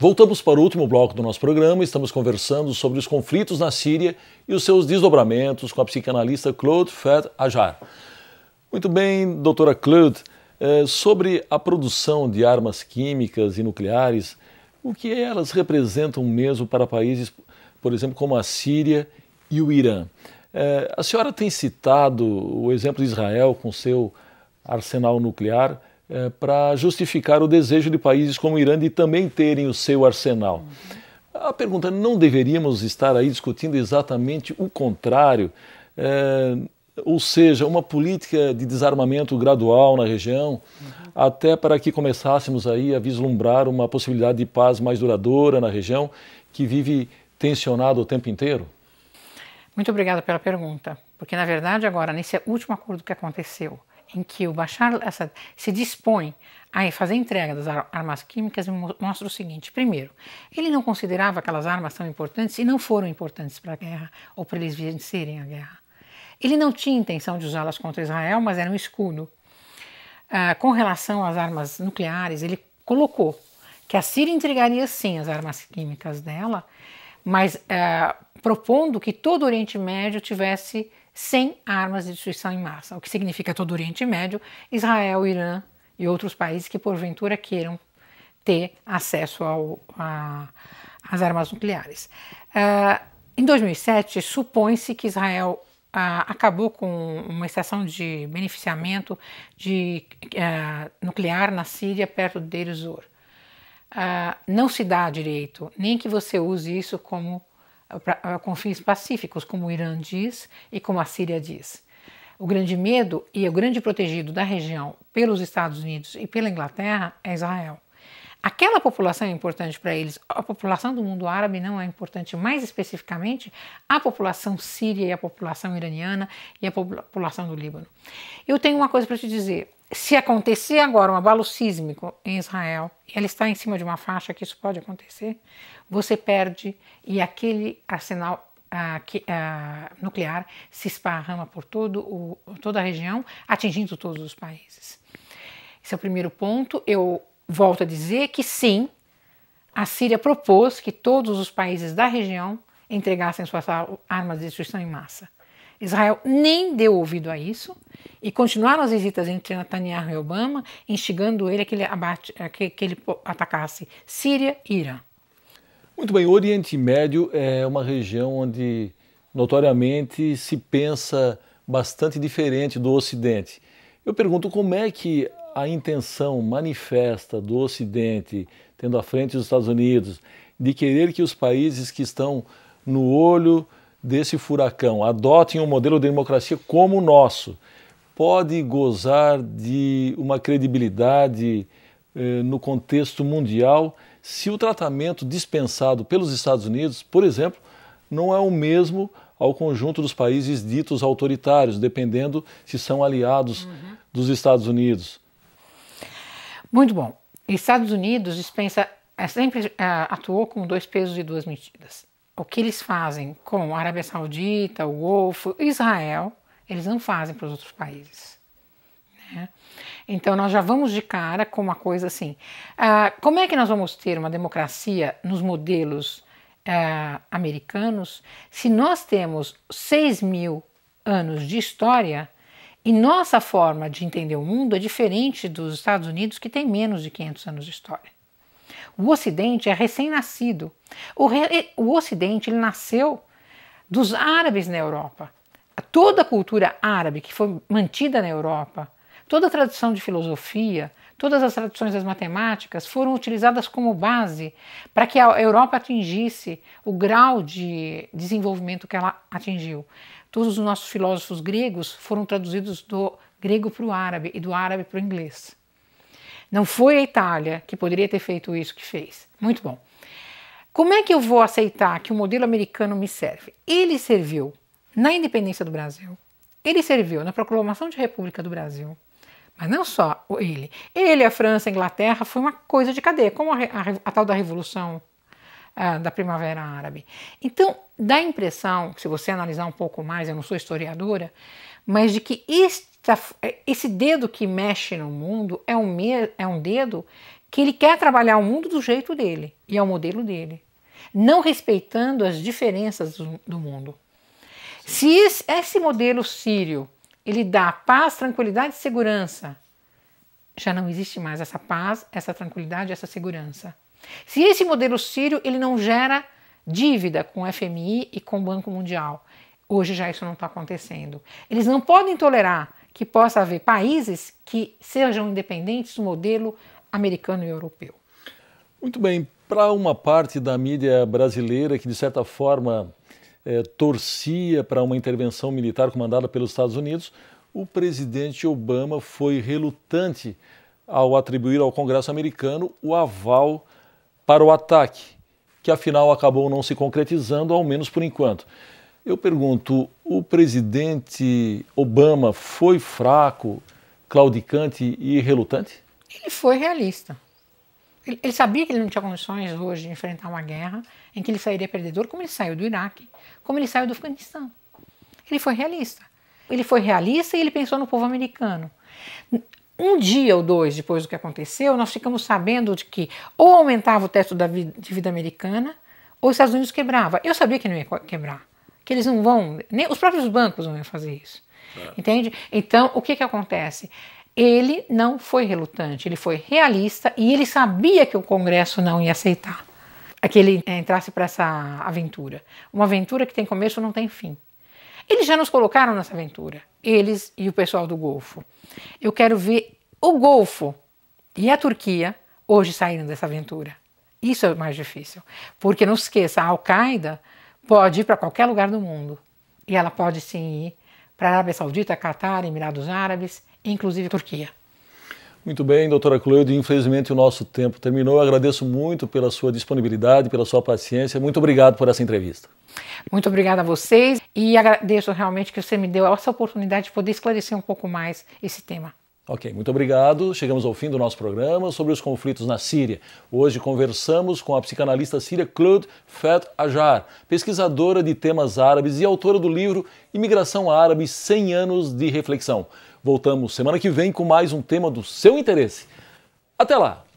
Voltamos para o último bloco do nosso programa. Estamos conversando sobre os conflitos na Síria e os seus desdobramentos com a psicanalista Claude Fed Ajar. Muito bem, doutora Claude, eh, sobre a produção de armas químicas e nucleares, o que elas representam mesmo para países, por exemplo, como a Síria e o Irã? Eh, a senhora tem citado o exemplo de Israel com seu arsenal nuclear é, eh, para justificar o desejo de países como o Irã de também terem o seu arsenal. A pergunta: não deveríamos estar aí discutindo exatamente o contrário? É, ou seja, uma política de desarmamento gradual na região, uhum. até para que começássemos aí a vislumbrar uma possibilidade de paz mais duradoura na região, que vive tensionada o tempo inteiro? Muito obrigada pela pergunta, porque na verdade agora, nesse último acordo que aconteceu, em que o Bashar Assad se dispõe a fazer entrega das armas químicas mostra o seguinte: primeiro, ele não considerava aquelas armas tão importantes e não foram importantes para a guerra ou para eles vencerem a guerra. Ele não tinha intenção de usá-las contra Israel, mas era um escudo. Ah, com relação às armas nucleares, ele colocou que a Síria entregaria sim as armas químicas dela mas é, propondo que todo o Oriente Médio tivesse 100 armas de destruição em massa, o que significa todo o Oriente Médio, Israel, Irã e outros países que porventura queiram ter acesso ao, a, às armas nucleares. É, em 2007, supõe-se que Israel acabou com uma estação de beneficiamento de, é, nuclear na Síria, perto de Deir ah, não se dá direito, nem que você use isso como ah, ah, com fins pacíficos, como o Irã diz e como a Síria diz. O grande medo e o grande protegido da região pelos Estados Unidos e pela Inglaterra é Israel. Aquela população é importante para eles, a população do mundo árabe não é importante, mais especificamente a população síria e a população iraniana e a população do Líbano. Eu tenho uma coisa para te dizer: se acontecer agora um abalo sísmico em Israel e ela está em cima de uma faixa que isso pode acontecer, você perde e aquele arsenal ah, que, ah, nuclear se esparrama por todo o, toda a região, atingindo todos os países. Esse é o primeiro ponto. Eu volto a dizer que sim, a Síria propôs que todos os países da região entregassem suas armas de destruição em massa. Israel nem deu ouvido a isso e continuaram as visitas entre Netanyahu e Obama, instigando ele a que ele, abate, a que, que ele atacasse Síria e Irã. Muito bem, o Oriente Médio é uma região onde notoriamente se pensa bastante diferente do Ocidente. Eu pergunto como é que a intenção manifesta do Ocidente, tendo à frente os Estados Unidos, de querer que os países que estão no olho desse furacão adotem um modelo de democracia como o nosso, pode gozar de uma credibilidade eh, no contexto mundial se o tratamento dispensado pelos Estados Unidos, por exemplo, não é o mesmo ao conjunto dos países ditos autoritários, dependendo se são aliados uhum. dos Estados Unidos. Muito bom. Estados Unidos dispensa, é sempre é, atuou com dois pesos e duas medidas o que eles fazem com a Arábia Saudita, o Golfo, Israel, eles não fazem para os outros países. Né? Então nós já vamos de cara com uma coisa assim. Ah, como é que nós vamos ter uma democracia nos modelos ah, americanos se nós temos 6 mil anos de história e nossa forma de entender o mundo é diferente dos Estados Unidos, que tem menos de 500 anos de história? O Ocidente é recém-nascido. O, re... o Ocidente ele nasceu dos árabes na Europa. Toda a cultura árabe que foi mantida na Europa, toda a tradição de filosofia, todas as traduções das matemáticas foram utilizadas como base para que a Europa atingisse o grau de desenvolvimento que ela atingiu. Todos os nossos filósofos gregos foram traduzidos do grego para o árabe e do árabe para o inglês. Não foi a Itália que poderia ter feito isso que fez. Muito bom. Como é que eu vou aceitar que o modelo americano me serve? Ele serviu na independência do Brasil, ele serviu na proclamação de República do Brasil, mas não só ele. Ele, a França, a Inglaterra, foi uma coisa de cadeia, como a, a, a tal da Revolução ah, da Primavera Árabe. Então, dá a impressão, se você analisar um pouco mais, eu não sou historiadora, mas de que este Tá é, esse dedo que mexe no mundo é um, é um dedo que ele quer trabalhar o mundo do jeito dele e ao é modelo dele, não respeitando as diferenças do, do mundo. Se esse, esse modelo sírio ele dá paz, tranquilidade e segurança, já não existe mais essa paz, essa tranquilidade, essa segurança. Se esse modelo sírio ele não gera dívida com o FMI e com o Banco Mundial, hoje já isso não está acontecendo. Eles não podem tolerar que possa haver países que sejam independentes do modelo americano e europeu. Muito bem. Para uma parte da mídia brasileira que, de certa forma, é, torcia para uma intervenção militar comandada pelos Estados Unidos, o presidente Obama foi relutante ao atribuir ao Congresso americano o aval para o ataque, que afinal acabou não se concretizando, ao menos por enquanto. Eu pergunto: o presidente Obama foi fraco, claudicante e relutante? Ele foi realista. Ele sabia que ele não tinha condições hoje de enfrentar uma guerra em que ele sairia perdedor, como ele saiu do Iraque, como ele saiu do Afeganistão. Ele foi realista. Ele foi realista e ele pensou no povo americano. Um dia ou dois depois do que aconteceu, nós ficamos sabendo de que ou aumentava o teto da vida, de vida americana ou os Estados Unidos quebrava. Eu sabia que não ia quebrar que eles não vão, nem os próprios bancos não iam fazer isso. É. Entende? Então, o que, que acontece? Ele não foi relutante, ele foi realista e ele sabia que o Congresso não ia aceitar que ele entrasse para essa aventura. Uma aventura que tem começo não tem fim. Eles já nos colocaram nessa aventura, eles e o pessoal do Golfo. Eu quero ver o Golfo e a Turquia hoje saírem dessa aventura. Isso é mais difícil, porque não se esqueça, a Al-Qaeda pode ir para qualquer lugar do mundo. E ela pode sim ir para a Arábia Saudita, Catar, Emirados Árabes, inclusive Turquia. Muito bem, doutora Cleide, infelizmente o nosso tempo terminou. Eu agradeço muito pela sua disponibilidade, pela sua paciência. Muito obrigado por essa entrevista. Muito obrigada a vocês e agradeço realmente que você me deu essa oportunidade de poder esclarecer um pouco mais esse tema. Ok, muito obrigado. Chegamos ao fim do nosso programa sobre os conflitos na Síria. Hoje conversamos com a psicanalista síria Claude Feth Ajar, pesquisadora de temas árabes e autora do livro Imigração Árabe 100 anos de reflexão. Voltamos semana que vem com mais um tema do seu interesse. Até lá!